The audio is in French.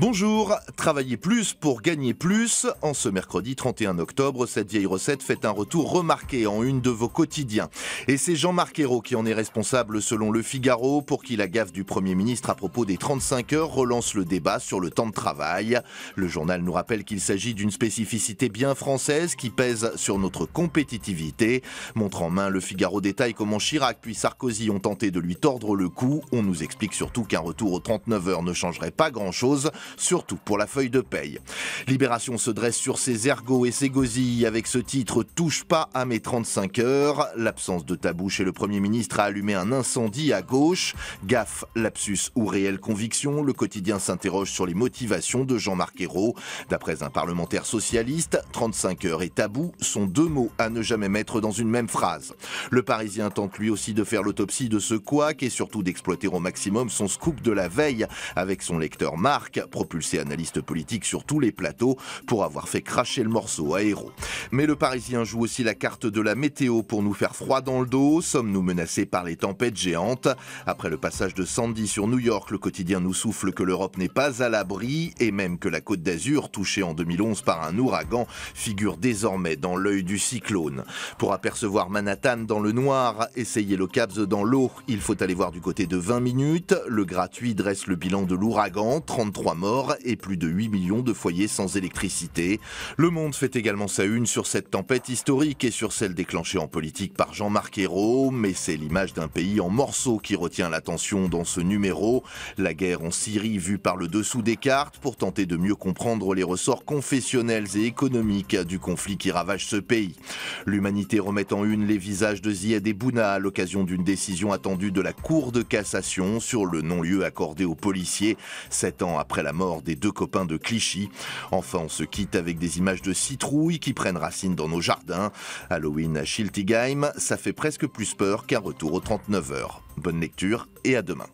Bonjour, travailler plus pour gagner plus. En ce mercredi 31 octobre, cette vieille recette fait un retour remarqué en une de vos quotidiens. Et c'est Jean-Marc Ayrault qui en est responsable selon Le Figaro pour qui la gaffe du Premier ministre à propos des 35 heures relance le débat sur le temps de travail. Le journal nous rappelle qu'il s'agit d'une spécificité bien française qui pèse sur notre compétitivité. Montre en main, Le Figaro détaille comment Chirac puis Sarkozy ont tenté de lui tordre le cou. On nous explique surtout qu'un retour aux 39 heures ne changerait pas grand-chose surtout pour la feuille de paye. Libération se dresse sur ses ergots et ses gosilles avec ce titre Touche pas à mes 35 heures. L'absence de tabou chez le Premier ministre a allumé un incendie à gauche. Gaffe, lapsus ou réelle conviction, le quotidien s'interroge sur les motivations de Jean-Marc Ayrault. D'après un parlementaire socialiste, 35 heures et tabou sont deux mots à ne jamais mettre dans une même phrase. Le Parisien tente lui aussi de faire l'autopsie de ce couac et surtout d'exploiter au maximum son scoop de la veille avec son lecteur Marc propulsé analystes politiques sur tous les plateaux pour avoir fait cracher le morceau à Héros. Mais le Parisien joue aussi la carte de la météo pour nous faire froid dans le dos. Sommes-nous menacés par les tempêtes géantes Après le passage de Sandy sur New York, le quotidien nous souffle que l'Europe n'est pas à l'abri et même que la Côte d'Azur, touchée en 2011 par un ouragan, figure désormais dans l'œil du cyclone. Pour apercevoir Manhattan dans le noir, essayer le Caps dans l'eau, il faut aller voir du côté de 20 minutes. Le gratuit dresse le bilan de l'ouragan, 33 morts et plus de 8 millions de foyers sans électricité. Le Monde fait également sa une sur cette tempête historique et sur celle déclenchée en politique par Jean-Marc Ayrault, mais c'est l'image d'un pays en morceaux qui retient l'attention dans ce numéro. La guerre en Syrie vue par le dessous des cartes pour tenter de mieux comprendre les ressorts confessionnels et économiques du conflit qui ravage ce pays. L'humanité remet en une les visages de Ziad et Bouna à l'occasion d'une décision attendue de la Cour de cassation sur le non-lieu accordé aux policiers sept ans après la mort des deux copains de Clichy. Enfin, on se quitte avec des images de citrouilles qui prennent racine dans nos jardins. Halloween à Schiltigheim, ça fait presque plus peur qu'un retour aux 39 heures. Bonne lecture et à demain.